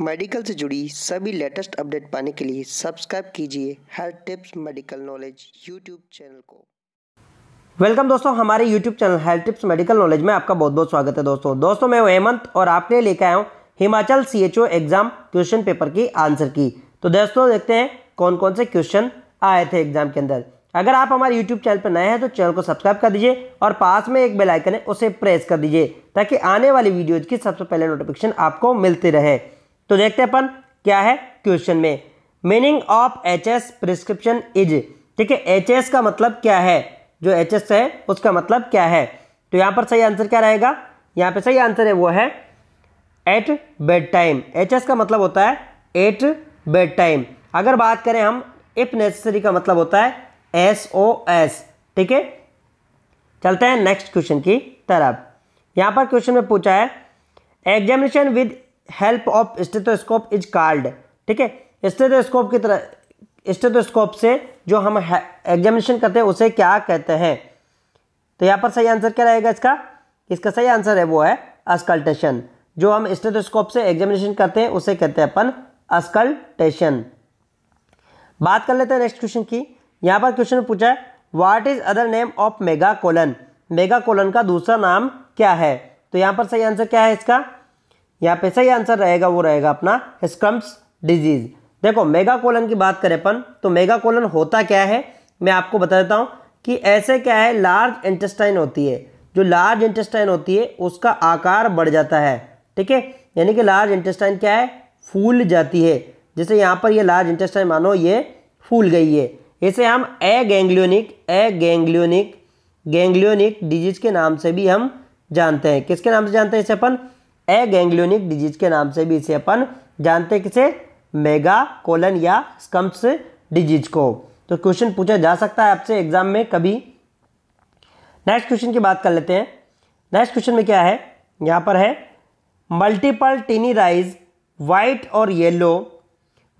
medical से जुड़ी सभी लेटेस्ट अपडेट पाने के लिए सब्सक्राइब कीजिए health tips medical knowledge YouTube channel को वेलकम दोस्तों हमारे YouTube channel health tips medical knowledge में आपका बहुत बहुत स्वागत है दोस्तों दोस्तों मैं हेमंत और आपने लेकर आया हूँ Himachal C exam question paper की आंसर की तो दोस्तों देखते हैं कौन कौन से क्वेश्चन आए थे एग्जाम के अंदर अगर आप हमारे यूट्यूब चैनल पर नए हैं तो चैनल को सब्सक्राइब कर दीजिए और पास में एक बेल आइकन है उसे प्रेस कर दीजिए ताकि आने वाली वीडियोज की सबसे पहले नोटिफिकेशन आपको मिलती रहे तो देखते हैं अपन क्या है क्वेश्चन में meaning of H S prescription is ठीक है एच एस का मतलब क्या है जो एच एस है उसका मतलब क्या है तो यहाँ पर सही आंसर क्या रहेगा यहाँ पर सही आंसर है वो है at bed time H S का मतलब होता है एट बेड टाइम अगर बात करें हम इफ नेसेसरी का मतलब होता है एस ओ एस ठीक है चलते हैं नेक्स्ट क्वेश्चन की तरफ यहाँ पर क्वेश्चन में पूछा है examination with help of stethoscope is called ठीक है स्टेथोस्कोप की तरह स्टेथोस्कोप से जो हम एग्जामिनेशन करते हैं उसे क्या कहते हैं तो यहाँ पर सही आंसर क्या रहेगा इसका इसका सही आंसर है वो है अस्कल्टेशन जो हम स्टेथोस्कोप से एग्जामिनेशन करते हैं उसे कहते हैं अपन अस्कल्टेशन बात कर लेते हैं नेक्स्ट क्वेश्चन की यहाँ पर क्वेश्चन पूछा है what is other name of mega colon mega colon का दूसरा नाम क्या है तो यहाँ पर सही आंसर क्या है इसका यहाँ पे सही आंसर रहेगा वो रहेगा अपना स्क्रम्स डिजीज देखो मेगा कोलन की बात करें अपन तो मेगा कोलन होता क्या है मैं आपको बता देता हूँ कि ऐसे क्या है लार्ज इंटेस्टाइन होती है जो लार्ज इंटेस्टाइन होती है उसका आकार बढ़ जाता है ठीक है यानी कि लार्ज इंटेस्टाइन क्या है फूल जाती है जैसे यहाँ पर ये लार्ज इंटेस्टाइन मानो ये फूल गई है इसे हम ए गेंग्लियोनिक ए गेंग्लियोनिक गेंग्लियोनिक डिजीज के नाम से भी हम जानते हैं किसके नाम से जानते हैं इसे अपन एगैंग्लियोनिक डिजीज के नाम से भी इसे अपन जानते हैं किसे मेगा कोलन या स्कम्स डिजीज को तो क्वेश्चन पूछा जा सकता है आपसे एग्जाम में कभी नेक्स्ट क्वेश्चन की बात कर लेते हैं नेक्स्ट क्वेश्चन में क्या है यहाँ पर है मल्टीपल टीनी राइज वाइट और yellow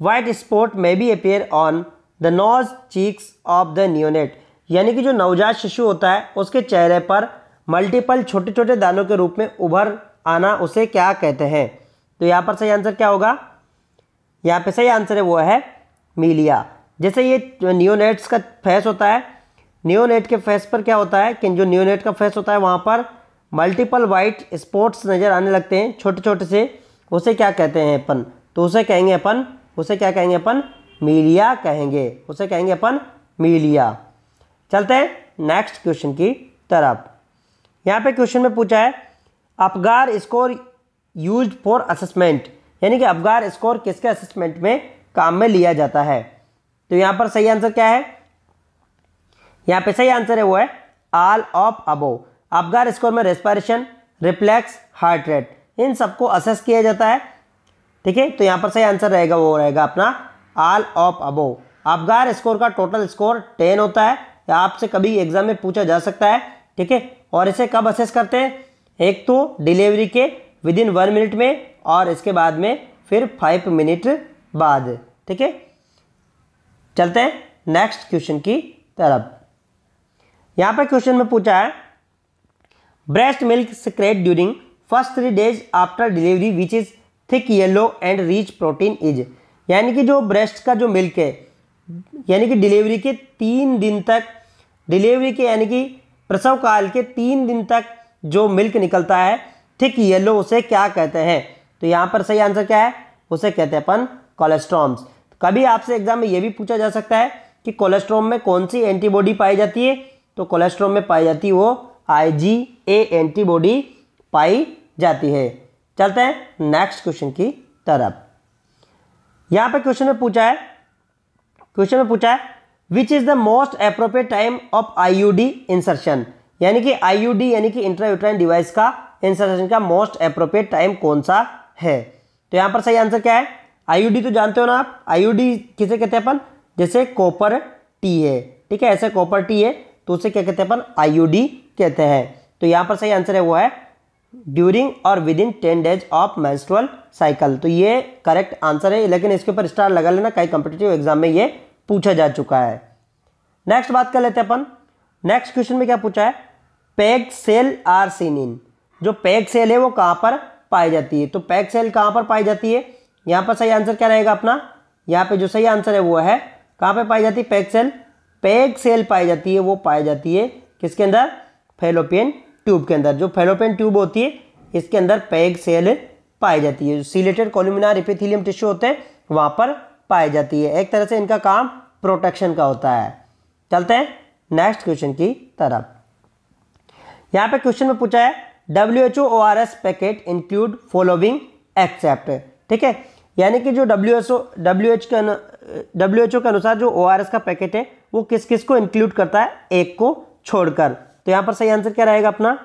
white spot may be appear on the nose cheeks of the neonate यानी कि जो नवजात शिशु होता है उसके चेहरे पर मल्टीपल छोटे छोटे दानों के रूप में उभर आना उसे क्या कहते हैं तो यहाँ पर सही आंसर क्या होगा यहाँ पे सही आंसर है वो है मीलिया जैसे ये न्यूनेट्स का फेस होता है न्यूनेट के फेस पर क्या होता है कि जो न्यूनेट का फेस होता है वहाँ पर मल्टीपल वाइट स्पॉट्स नज़र आने लगते हैं छोटे छोटे से उसे क्या कहते हैं अपन तो उसे कहेंगे अपन उसे क्या कहेंगे अपन मीलिया कहेंगे उसे कहेंगे अपन मीलिया चलते हैं नेक्स्ट क्वेश्चन की तरफ यहाँ पे क्वेश्चन में पूछा है Apgar score use for assessment यानी कि अपगार स्कोर किसके असेसमेंट में काम में लिया जाता है तो यहाँ पर सही आंसर क्या है यहाँ पे सही आंसर है वो है all of above Apgar score में रेस्पायरेशन रिफ्लेक्स हार्ट रेट इन सबको असेस किया जाता है ठीक है तो यहाँ पर सही आंसर रहेगा वो रहेगा अपना all of above Apgar score का टोटल स्कोर टेन होता है आपसे कभी एग्जाम में पूछा जा सकता है ठीक है और इसे कब असेस करते हैं एक तो डिलीवरी के विद इन वन मिनट में और इसके बाद में फिर फाइव मिनट बाद ठीक है चलते हैं नेक्स्ट क्वेश्चन की तरफ यहाँ पर क्वेश्चन में पूछा है breast milk secrete during first three days after delivery which is thick yellow and rich protein is यानी कि जो ब्रेस्ट का जो मिल्क है यानी कि डिलीवरी के तीन दिन तक डिलीवरी के यानी कि प्रसव काल के तीन दिन तक जो मिल्क निकलता है ठीक येलो उसे क्या कहते हैं तो यहाँ पर सही आंसर क्या है उसे कहते हैं अपन कोलेस्ट्रॉम्स कभी आपसे एग्जाम में ये भी पूछा जा सकता है कि कोलेस्ट्रॉम में कौन सी एंटीबॉडी पाई जाती है तो कोलेस्ट्रॉम में पाई जाती है वो आई जी ए एंटीबॉडी पाई जाती है चलते हैं नेक्स्ट क्वेश्चन की तरफ यहाँ पर क्वेश्चन में पूछा है क्वेश्चन में पूछा है which is the most appropriate time of I U D insertion यानी कि आईयूडी यानी कि इंट्रायूट्राइन डिवाइस का इंसर्शन का मोस्ट अप्रोप्रिएट टाइम कौन सा है तो यहाँ पर सही आंसर क्या है आईयूडी तो जानते हो ना आप आईयूडी किसे कहते हैं अपन जैसे कॉपर टी है ठीक है ऐसे कॉपर टी है तो उसे क्या कहते हैं अपन आईयूडी कहते हैं तो यहाँ पर सही आंसर है वो है ड्यूरिंग और within ten days of menstrual cycle तो ये करेक्ट आंसर है लेकिन इसके ऊपर स्टार लगा लेना कई कॉम्पिटेटिव एग्जाम में ये पूछा जा चुका है नेक्स्ट बात कर लेते हैं अपन नेक्स्ट क्वेश्चन में क्या पूछा है पैक सेल आर आर्सिनिन जो पैक सेल है वो कहाँ पर पाई जाती है तो पैक सेल कहाँ पर पाई जाती है यहाँ पर सही आंसर क्या रहेगा अपना यहाँ पे जो सही आंसर है वो है कहाँ पे पाई जाती है पैक सेल पैक सेल पाई जाती है वो पाई जाती है किसके अंदर फेलोपियन ट्यूब के अंदर जो फेलोपियन ट्यूब होती है इसके अंदर पैग सेल पाई जाती है जो सीलेटेड कॉल्यूमिनार इपिथीलियम टिश्यू होते हैं वहाँ पर पाई जाती है एक तरह से इनका काम प्रोटेक्शन का होता है चलते हैं नेक्स्ट क्वेश्चन की तरफ यहां पे क्वेश्चन में पूछा है W H O O R S packet include following except ठीक है यानी कि जो W H O W H के डब्ल्यू एच ओ के अनुसार जो ओ आर एस का पैकेट है वो किस किस को इंक्लूड करता है एक को छोड़कर तो यहां पर सही आंसर क्या रहेगा अपना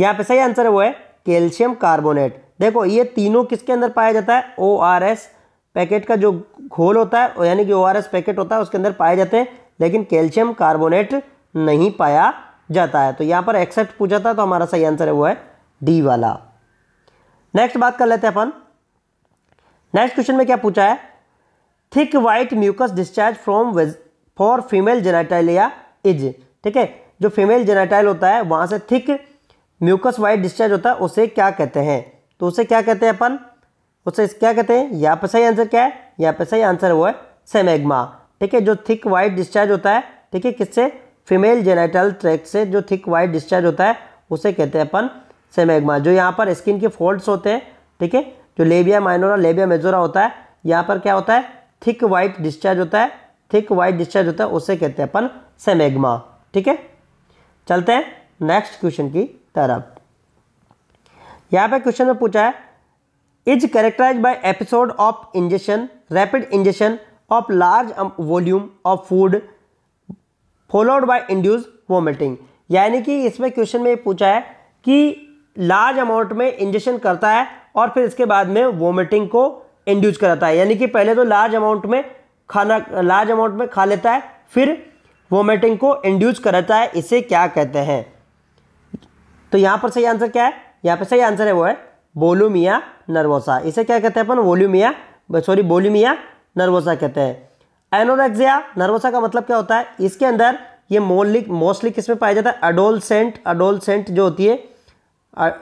यहाँ पे सही आंसर है वो है कैल्शियम कार्बोनेट देखो ये तीनों किसके अंदर पाया जाता है ओ आर एस पैकेट का जो घोल होता है यानी कि ओ आर एस पैकेट होता है उसके अंदर पाए जाते हैं लेकिन कैल्शियम कार्बोनेट नहीं पाया जाता है तो यहाँ पर एक्सेप्ट पूछा था तो हमारा सही आंसर है वो है डी वाला नेक्स्ट बात कर लेते हैं अपन नेक्स्ट क्वेश्चन में क्या पूछा है thick white mucus discharge from for female genitalia is ठीक है जो फीमेल जेनाटाइल होता है वहाँ से थिक म्यूकस वाइट डिस्चार्ज होता है उसे क्या कहते हैं तो उसे क्या कहते हैं अपन उसे क्या कहते हैं यहाँ पर सही आंसर क्या है यहाँ पर सही आंसर वो है सेमेग्मा ठीक है जो थिक वाइट डिस्चार्ज होता है ठीक है किससे फीमेल जेनाइटल ट्रैक से जो थिक वाइट डिस्चार्ज होता है उसे कहते हैं अपन सेमेग्मा जो यहाँ पर स्किन के फोल्ड्स होते हैं ठीक है जो लेबिया माइनोरा लेबिया मेजोरा होता है यहाँ पर क्या होता है थिक वाइट डिस्चार्ज होता है थिक वाइट डिस्चार्ज होता है उसे कहते हैं अपन सेमेग्मा ठीक है चलते हैं नेक्स्ट क्वेश्चन की तरफ यहाँ पर क्वेश्चन में पूछा है is characterize by episode of ingestion rapid ingestion of large volume of food followed by induce vomiting यानी कि इसमें क्वेश्चन में पूछा है कि लार्ज अमाउंट में इंजेक्शन करता है और फिर इसके बाद में वोमिटिंग को इंड्यूस कराता है यानी कि पहले तो लार्ज अमाउंट में खाना लार्ज अमाउंट में खा लेता है फिर वोमिटिंग को इंड्यूस कराता है इसे क्या कहते हैं तो यहाँ पर सही आंसर क्या है यहाँ पर सही आंसर है वो है बोलूमिया नर्वोसा इसे क्या कहते हैं अपन वोल्यूमिया सॉरी बोलूमिया नर्वोसा कहते हैं एनोरेक्सिया नर्वसा का मतलब क्या होता है इसके अंदर ये मोलिक मोस्टली किस में पाया जाता है अडोलसेंट अडोलसेंट जो होती है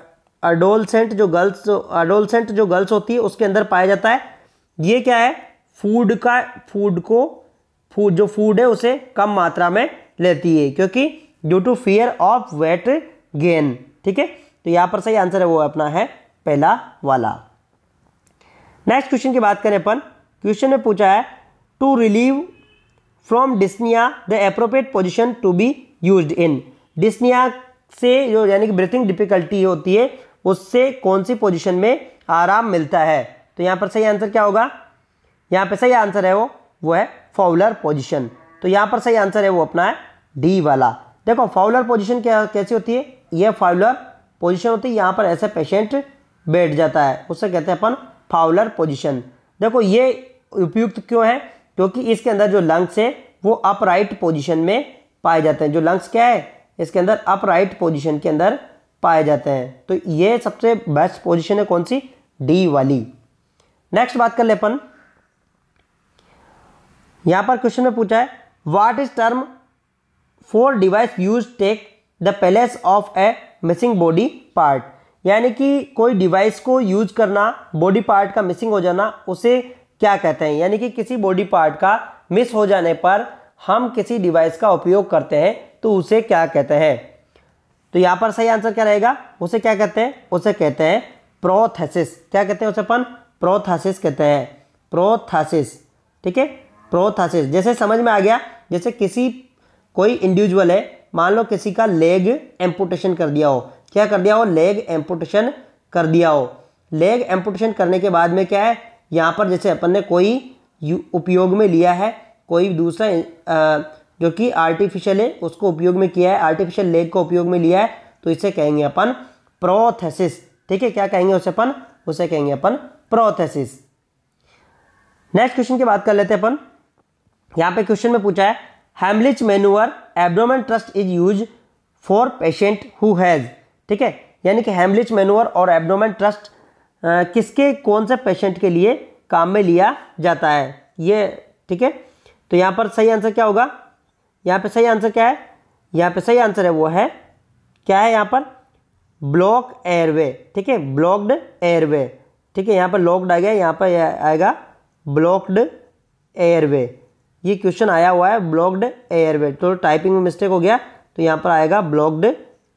अडोलसेंट जो गर्ल्स अडोलसेंट जो गर्ल्स होती है उसके अंदर पाया जाता है ये क्या है फूड का फूड को फूड जो फूड है उसे कम मात्रा में लेती है क्योंकि due to fear of weight gain ठीक है तो यहाँ पर सही आंसर है वो अपना है पहला वाला नेक्स्ट क्वेश्चन की बात करें अपन क्वेश्चन में पूछा है to relieve from dyspnea the appropriate position to be use in dyspnea से जो यानी कि ब्रीथिंग डिफिकल्टी होती है उससे कौन सी पोजिशन में आराम मिलता है तो यहाँ पर सही आंसर क्या होगा यहाँ पर सही आंसर है वो वो है फाउलर पोजिशन तो यहाँ पर सही आंसर है वो अपना है डी वाला देखो फाउलर पोजिशन क्या कैसी होती है यह फाउलर पोजिशन होती है यहाँ पर ऐसे पेशेंट बैठ जाता है उससे कहते हैं अपन फाउलर पोजिशन देखो ये उपयुक्त क्यों है क्योंकि इसके अंदर जो लंग्स है वो अपराइट पोजिशन में पाए जाते हैं जो लंग्स क्या है इसके अंदर अपराइट पोजिशन के अंदर पाए जाते हैं तो ये सबसे बेस्ट पोजिशन है कौन सी डी वाली नेक्स्ट बात कर ले अपन यहां पर क्वेश्चन में पूछा है what is term for device use take the place of a missing body part यानी कि कोई डिवाइस को यूज करना बॉडी पार्ट का मिसिंग हो जाना उसे क्या कहते हैं यानी कि किसी बॉडी पार्ट का मिस हो जाने पर हम किसी डिवाइस का उपयोग करते हैं तो उसे क्या कहते हैं तो यहाँ पर सही आंसर क्या रहेगा उसे क्या कहते हैं उसे कहते हैं प्रोथेसिस क्या कहते हैं उसे अपन प्रोथेसिस कहते हैं प्रोथेसिस ठीक है प्रोथेसिस जैसे समझ में आ गया जैसे किसी कोई इंडिविजुअल है मान लो किसी का लेग एम्पुटेशन कर दिया हो क्या कर दिया हो लेग एम्पुटेशन कर दिया हो लेग एम्पुटेशन करने के बाद में क्या है यहाँ पर जैसे अपन ने कोई उपयोग में लिया है कोई दूसरा जो कि आर्टिफिशियल है उसको उपयोग में किया है आर्टिफिशियल लेग को उपयोग में लिया है तो इसे कहेंगे अपन प्रोथेसिस ठीक है क्या कहेंगे उसे अपन उसे कहेंगे अपन प्रोथेसिस नेक्स्ट क्वेश्चन की बात कर लेते हैं अपन यहाँ पे क्वेश्चन में पूछा है Heimlich manoeuvre abdomen thrust is use for patient who has ठीक है यानी कि हेमलिच मेनुअर और एब्डोमेन ट्रस्ट किसके कौन से पेशेंट के लिए काम में लिया जाता है ये ठीक है तो यहाँ पर सही आंसर क्या होगा यहाँ पे सही आंसर क्या है यहाँ पे सही आंसर है वो है क्या है यहाँ पर ब्लॉक एयरवे ठीक है ब्लॉक्ड एयरवे ठीक है यहाँ पर लॉक्ड आ गया यहाँ पर आएगा ब्लॉक्ड एयरवे ये क्वेश्चन आया हुआ है ब्लॉक्ड एयरवे तो टाइपिंग में मिस्टेक हो गया तो यहाँ पर आएगा ब्लॉक्ड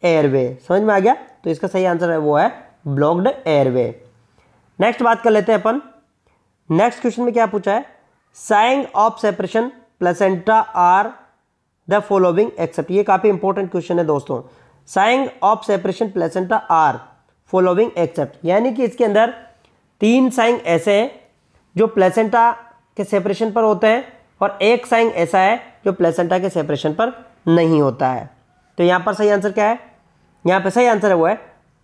एयरवे समझ में आ गया तो इसका सही आंसर है वो है ब्लॉक्ड एयरवे नेक्स्ट बात कर लेते हैं अपन नेक्स्ट क्वेश्चन में क्या पूछा है signs of separation placenta are the following except ये काफ़ी इंपॉर्टेंट क्वेश्चन है दोस्तों signs of separation placenta are following except यानी कि इसके अंदर तीन साइंग ऐसे हैं जो प्लेसेंटा के सेपरेशन पर होते हैं और एक साइंग ऐसा है जो प्लेसेंटा के सेपरेशन पर नहीं होता है तो यहाँ पर सही आंसर क्या है यहाँ पर सही आंसर है वो है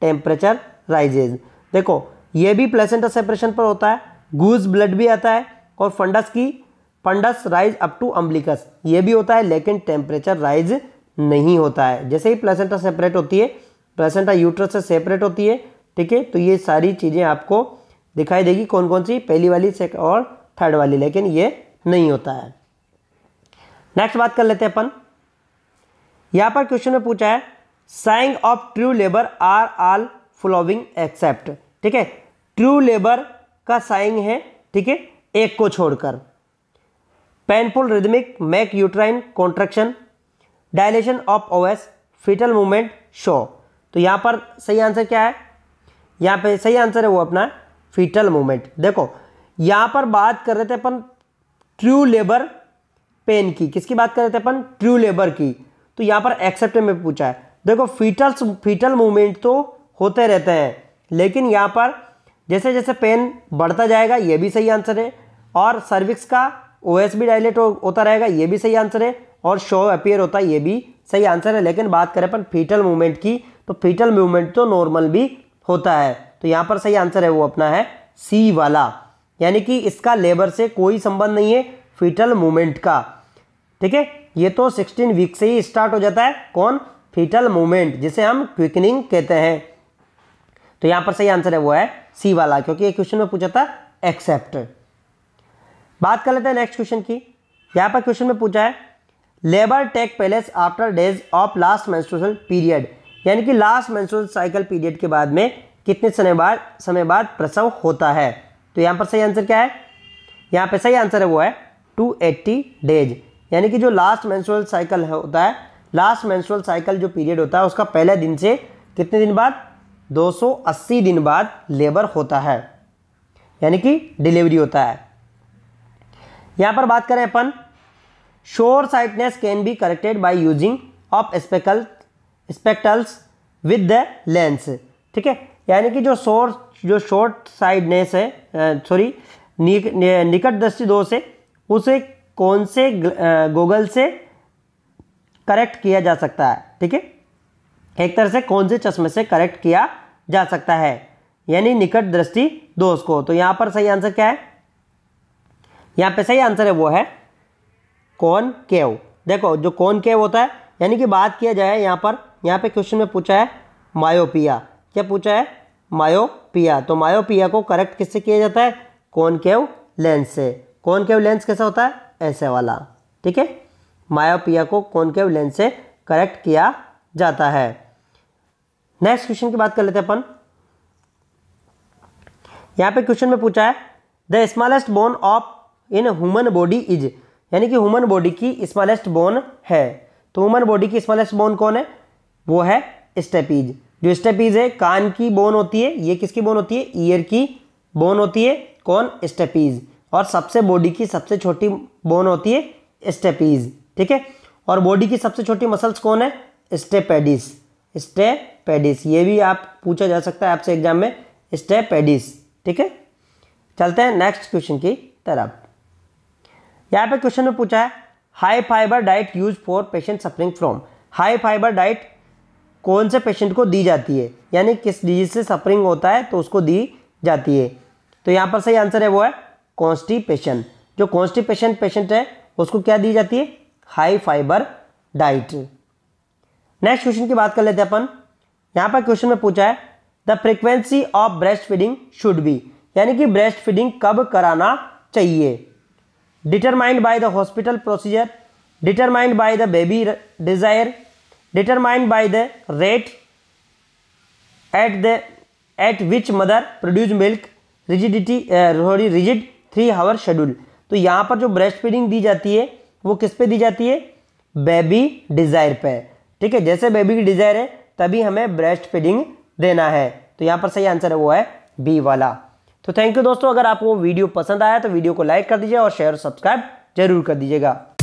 टेम्परेचर राइजेज देखो यह भी प्लेसेंटा सेपरेशन पर होता है गूज ब्लड भी आता है और फंडस की fundus rise up to umbilicus ये भी होता है लेकिन टेम्परेचर राइज नहीं होता है जैसे ही प्लेसेंटा सेपरेट होती है प्लेसेंटा यूट्रस से सेपरेट होती है ठीक है तो ये सारी चीज़ें आपको दिखाई देगी कौन कौन सी पहली वाली से और थर्ड वाली लेकिन ये नहीं होता है नेक्स्ट बात कर लेते हैं अपन यहाँ पर क्वेश्चन में पूछा है signs of true labour are all following except ठीक है ट्रू लेबर का साइंग है ठीक है एक को छोड़कर पेनफुल रिदमिक मैक uterine contraction dilatation of os foetal movement show तो यहाँ पर सही आंसर क्या है यहाँ पे सही आंसर है वो अपना फिटल मूवमेंट देखो यहाँ पर बात कर रहे थे अपन ट्रू लेबर पेन की किसकी बात कर रहे थे अपन ट्रू लेबर की तो यहाँ पर एक्सेप्ट में पूछा है देखो फीटल्स फीटल मूवमेंट तो होते रहते हैं लेकिन यहाँ पर जैसे जैसे पेन बढ़ता जाएगा ये भी सही आंसर है और सर्विक्स का ओ एस भी डायलेट होता रहेगा ये भी सही आंसर है और शो अपियर होता है ये भी सही आंसर है लेकिन बात करें अपन फीटल मूवमेंट की तो फीटल मूवमेंट तो नॉर्मल भी होता है तो यहाँ पर सही आंसर है वो अपना है सी वाला यानी कि इसका लेबर से कोई संबंध नहीं है फीटल मूवमेंट का ठीक है ये तो 16 वीक से ही स्टार्ट हो जाता है कौन फीटल मूवमेंट जिसे हम क्विकनिंग कहते हैं तो यहां पर सही आंसर है वो है सी वाला क्योंकि ये क्वेश्चन में पूछा था एक्सेप्ट बात कर लेते हैं नेक्स्ट क्वेश्चन की यहां पर क्वेश्चन में पूछा है labour take place after days of last menstrual period यानी कि लास्ट मेंस्ट्रुअल साइकिल पीरियड के बाद में कितने समय बाद समय बाद प्रसव होता है तो यहां पर सही आंसर क्या है यहां पर सही आंसर है वो है टू डेज यानी कि जो लास्ट मेंस्ट्रुअल साइकिल होता है लास्ट मेंस्ट्रुअल साइकिल जो पीरियड होता है उसका पहले दिन से कितने दिन बाद 280 दिन बाद लेबर होता है यानी कि डिलीवरी होता है यहाँ पर बात करें अपन short sightedness can be corrected by using of spectacle spectacles with the lens ठीक है यानी कि जो शोर जो शॉर्ट साइडनेस है सॉरी निकट दृष्टि दोष है उसे कौन से गूगल से करेक्ट किया जा सकता है ठीक है एक तरह से कौन से चश्मे से करेक्ट किया जा सकता है यानी निकट दृष्टि दोष को तो यहाँ पर सही आंसर क्या है यहाँ पे सही आंसर है वो है कौन केव देखो जो कौन केव होता है यानी कि बात किया जाए यहाँ पर यहाँ पे क्वेश्चन में पूछा है मायोपिया क्या पूछा है मायोपिया तो मायोपिया को करेक्ट किससे किया जाता है कौन केव लेंस से कौन केव लेंस कैसा होता है ऐसे वाला ठीक है मायोपिया को कौन केव लेंस से करेक्ट किया जाता है नेक्स्ट क्वेश्चन की बात कर लेते हैं अपन यहाँ पे क्वेश्चन में पूछा है the smallest bone of in human body is यानी कि ह्यूमन बॉडी की स्मॉलेस्ट बोन है तो ह्यूमन बॉडी की स्मॉलेस्ट बोन कौन है वो है स्टेपीज जो स्टेपीज है कान की बोन होती है ये किसकी बोन होती है ईयर की बोन होती है कौन स्टेपीज और सबसे बॉडी की सबसे छोटी बोन होती है स्टेपीज ठीक है और बॉडी की सबसे छोटी मसल्स कौन है स्टेपेडिस स्टेपेडिस ये भी आप पूछा जा सकता है आपसे एग्जाम में स्टेपेडिस ठीक है चलते हैं नेक्स्ट क्वेश्चन की तरफ यहाँ पे क्वेश्चन में पूछा है high fibre diet use for patient suffering from high fibre diet कौन से पेशेंट को दी जाती है यानी किस डिजीज से सफरिंग होता है तो उसको दी जाती है तो यहाँ पर सही आंसर है वो है कॉन्स्टिपेशन जो कॉन्स्टिपेशन पेशेंट है उसको क्या दी जाती है high fibre diet next question की बात कर लेते हैं अपन यहां पर क्वेश्चन में पूछा है the frequency of breast feeding should be यानी कि ब्रेस्ट फीडिंग कब कराना चाहिए determined by the hospital procedure determined by the baby desire determined by the rate at the at which mother produce milk rigidity sorry rigid three hour schedule तो यहाँ पर जो breast feeding दी जाती है वो किस पे दी जाती है बेबी डिजायर पे ठीक है जैसे बेबी की डिजायर है तभी हमें ब्रेस्ट फीडिंग देना है तो यहाँ पर सही आंसर है वो है बी वाला तो थैंक यू दोस्तों अगर आपको वीडियो पसंद आया तो वीडियो को लाइक कर दीजिए और शेयर और सब्सक्राइब जरूर कर दीजिएगा